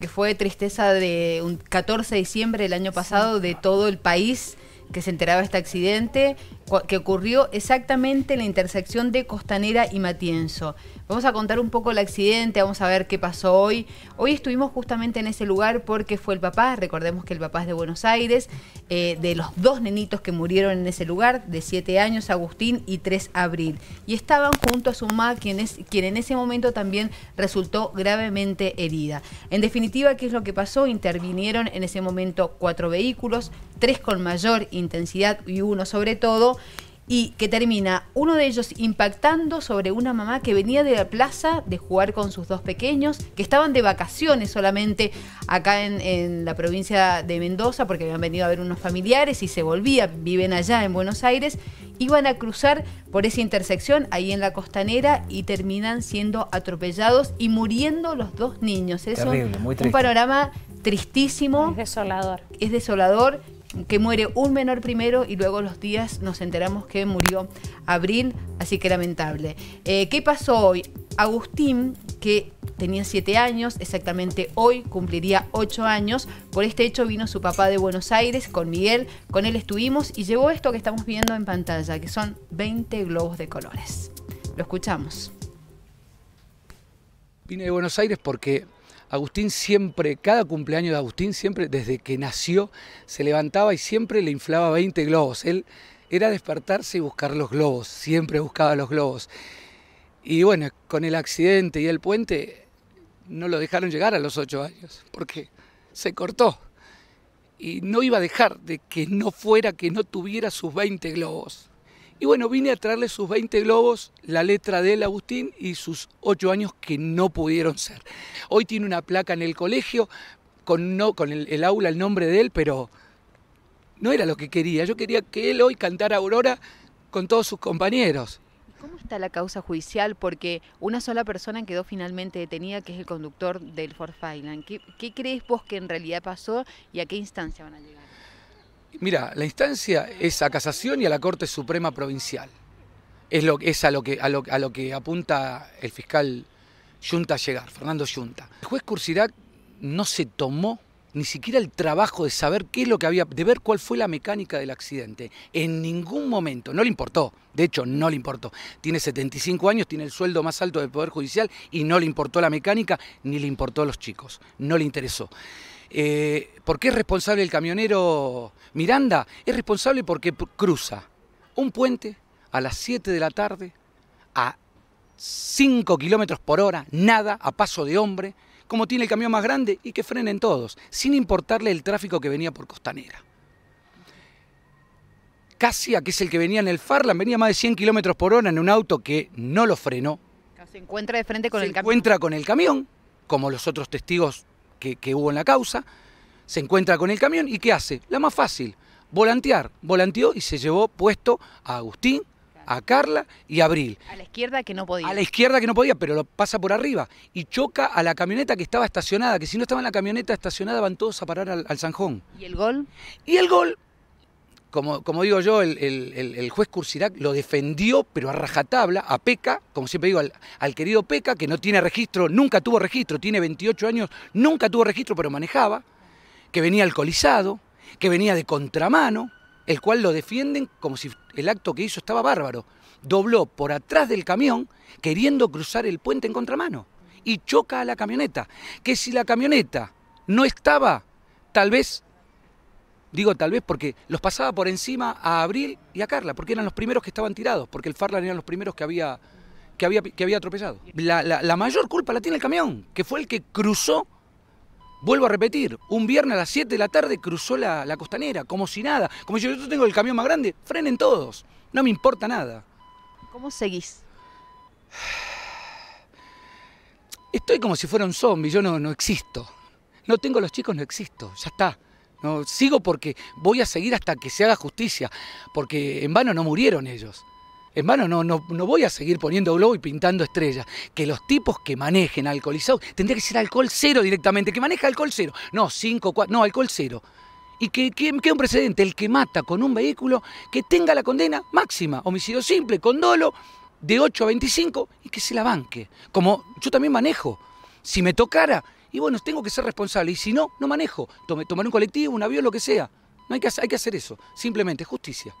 que fue tristeza de un 14 de diciembre del año pasado de todo el país que se enteraba de este accidente que ocurrió exactamente en la intersección de Costanera y Matienzo. Vamos a contar un poco el accidente, vamos a ver qué pasó hoy. Hoy estuvimos justamente en ese lugar porque fue el papá, recordemos que el papá es de Buenos Aires, eh, de los dos nenitos que murieron en ese lugar, de 7 años, Agustín y 3 Abril. Y estaban junto a su mamá, quien, quien en ese momento también resultó gravemente herida. En definitiva, ¿qué es lo que pasó? Intervinieron en ese momento cuatro vehículos, tres con mayor intensidad y uno sobre todo, y que termina uno de ellos impactando sobre una mamá que venía de la plaza de jugar con sus dos pequeños, que estaban de vacaciones solamente acá en, la provincia de Mendoza, porque habían venido a ver unos familiares y se volvían, viven allá en Buenos Aires, iban a cruzar por esa intersección ahí en la costanera y terminan siendo atropellados y muriendo los dos niños. Es un, un panorama tristísimo. Es desolador. Es desolador que muere un menor primero y luego los días nos enteramos que murió Abril, así que lamentable. Eh, ¿Qué pasó hoy? Agustín, que tenía siete años, exactamente hoy cumpliría ocho años. Por este hecho vino su papá de Buenos Aires con Miguel, con él estuvimos y llevó esto que estamos viendo en pantalla, que son 20 globos de colores. Lo escuchamos. Vine de Buenos Aires porque Agustín siempre, cada cumpleaños de Agustín, siempre desde que nació, se levantaba y siempre le inflaba 20 globos. Él era despertarse y buscar los globos, siempre buscaba los globos. Y bueno, con el accidente y el puente no lo dejaron llegar a los 8 años, porque se cortó. Y no iba a dejar de que no fuera, que no tuviera sus 20 globos. Y bueno, vine a traerle sus 20 globos, la letra de él, Agustín, y sus 8 años que no pudieron ser. Hoy tiene una placa en el colegio con, no, con el, aula, el nombre de él, pero no era lo que quería. Yo quería que él hoy cantara Aurora con todos sus compañeros. ¿Cómo está la causa judicial? Porque una sola persona quedó finalmente detenida, que es el conductor del Ford Finland. ¿Qué, crees vos que en realidad pasó y a qué instancia van a llegar? Mira, la instancia es a casación y a la Corte Suprema Provincial. Es, lo, es a, lo que, a, lo, a lo que apunta el fiscal Junta a llegar, Fernando Junta. El juez Cursirac no se tomó ni siquiera el trabajo de saber qué es lo que había, de ver cuál fue la mecánica del accidente. En ningún momento, no le importó, de hecho no le importó. Tiene 75 años, tiene el sueldo más alto del Poder Judicial y no le importó la mecánica ni le importó a los chicos, no le interesó. Eh, ¿Por qué es responsable el camionero Miranda? Es responsable porque cruza un puente a las 7 de la tarde, a 5 kilómetros por hora, nada, a paso de hombre, como tiene el camión más grande y que frenen todos, sin importarle el tráfico que venía por Costanera. Casi, que es el que venía en el Farland, venía más de 100 kilómetros por hora en un auto que no lo frenó. Se encuentra de frente con el camión. Se encuentra con el camión, como los otros testigos que, hubo en la causa, se encuentra con el camión y ¿qué hace? La más fácil, volantear. Volanteó y se llevó puesto a Agustín, a Carla y a Abril. A la izquierda que no podía. A la izquierda que no podía, pero lo pasa por arriba y choca a la camioneta que estaba estacionada, que si no estaba en la camioneta estacionada van todos a parar al, al Sanjón. ¿Y el gol? Y el gol como, como digo yo, el, el, juez Cursirac lo defendió, pero a rajatabla, a Peca, como siempre digo, al, al, querido Peca, que no tiene registro, nunca tuvo registro, tiene 28 años, nunca tuvo registro, pero manejaba, que venía alcoholizado, que venía de contramano, el cual lo defienden como si el acto que hizo estaba bárbaro. Dobló por atrás del camión queriendo cruzar el puente en contramano y choca a la camioneta, que si la camioneta no estaba, tal vez Digo tal vez porque los pasaba por encima a Abril y a Carla, porque eran los primeros que estaban tirados, porque el Farland eran los primeros que había, que había, que había atropellado. La, mayor culpa la tiene el camión, que fue el que cruzó, vuelvo a repetir, un viernes a las 7 de la tarde cruzó la, costanera, como si nada, como si yo, tengo el camión más grande, frenen todos, no me importa nada. ¿Cómo seguís? Estoy como si fuera un zombie, yo no, no existo. No tengo los chicos, no existo, ya está. No, sigo porque voy a seguir hasta que se haga justicia, porque en vano no murieron ellos. En vano no, no, voy a seguir poniendo globo y pintando estrellas. Que los tipos que manejen alcoholizado, tendría que ser alcohol cero directamente, que maneja alcohol cero. No, cinco, cuatro, no, alcohol cero. Y que quede un precedente, el que mata con un vehículo, que tenga la condena máxima, homicidio simple, con dolo, de 8 a 25, y que se la banque. Como yo también manejo. Si me tocara, y bueno, tengo que ser responsable. Y si no, no manejo. Tome, tomaré un colectivo, un avión, lo que sea. No hay que, hay que hacer eso. Simplemente justicia.